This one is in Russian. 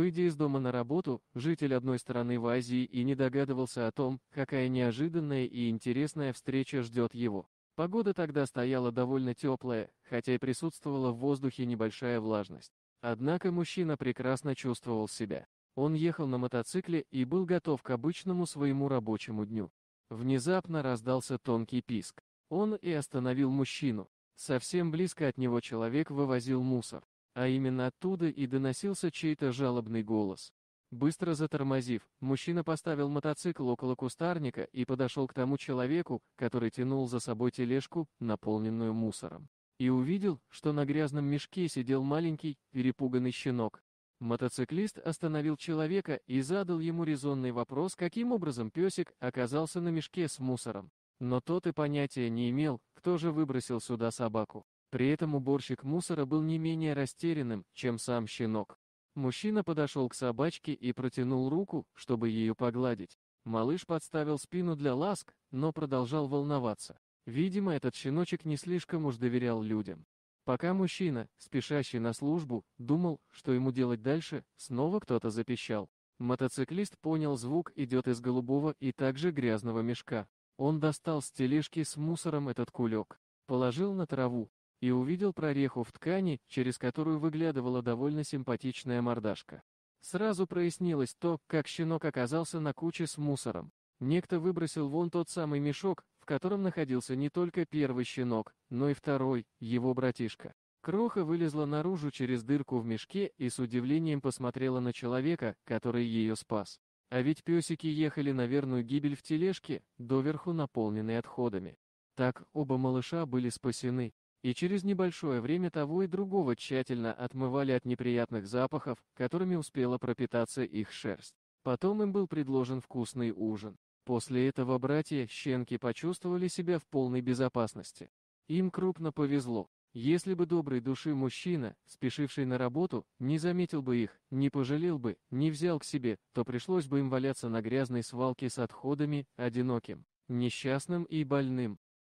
Выйдя из дома на работу, житель одной стороны в Азии и не догадывался о том, какая неожиданная и интересная встреча ждет его. Погода тогда стояла довольно теплая, хотя и присутствовала в воздухе небольшая влажность. Однако мужчина прекрасно чувствовал себя. Он ехал на мотоцикле и был готов к обычному своему рабочему дню. Внезапно раздался тонкий писк. Он и остановил мужчину. Совсем близко от него человек вывозил мусор. А именно оттуда и доносился чей-то жалобный голос. Быстро затормозив, мужчина поставил мотоцикл около кустарника и подошел к тому человеку, который тянул за собой тележку, наполненную мусором. И увидел, что на грязном мешке сидел маленький, перепуганный щенок. Мотоциклист остановил человека и задал ему резонный вопрос, каким образом песик оказался на мешке с мусором. Но тот и понятия не имел, кто же выбросил сюда собаку. При этом уборщик мусора был не менее растерянным, чем сам щенок. Мужчина подошел к собачке и протянул руку, чтобы ее погладить. Малыш подставил спину для ласк, но продолжал волноваться. Видимо, этот щеночек не слишком уж доверял людям. Пока мужчина, спешащий на службу, думал, что ему делать дальше, снова кто-то запищал. Мотоциклист понял звук идет из голубого и также грязного мешка. Он достал с тележки с мусором этот кулек, положил на траву, и увидел прореху в ткани, через которую выглядывала довольно симпатичная мордашка. Сразу прояснилось то, как щенок оказался на куче с мусором. Некто выбросил вон тот самый мешок, в котором находился не только первый щенок, но и второй, его братишка. Кроха вылезла наружу через дырку в мешке и с удивлением посмотрела на человека, который ее спас. А ведь песики ехали на верную гибель в тележке, доверху наполненной отходами. Так оба малыша были спасены и через небольшое время того и другого тщательно отмывали от неприятных запахов, которыми успела пропитаться их шерсть. Потом им был предложен вкусный ужин. После этого братья щенки почувствовали себя в полной безопасности. Им крупно повезло. Если бы добрый души мужчина, спешивший на работу, не заметил бы их, не пожалел бы, не взял к себе, то пришлось бы им валяться на грязной свалке с отходами, одиноким, несчастным и больным.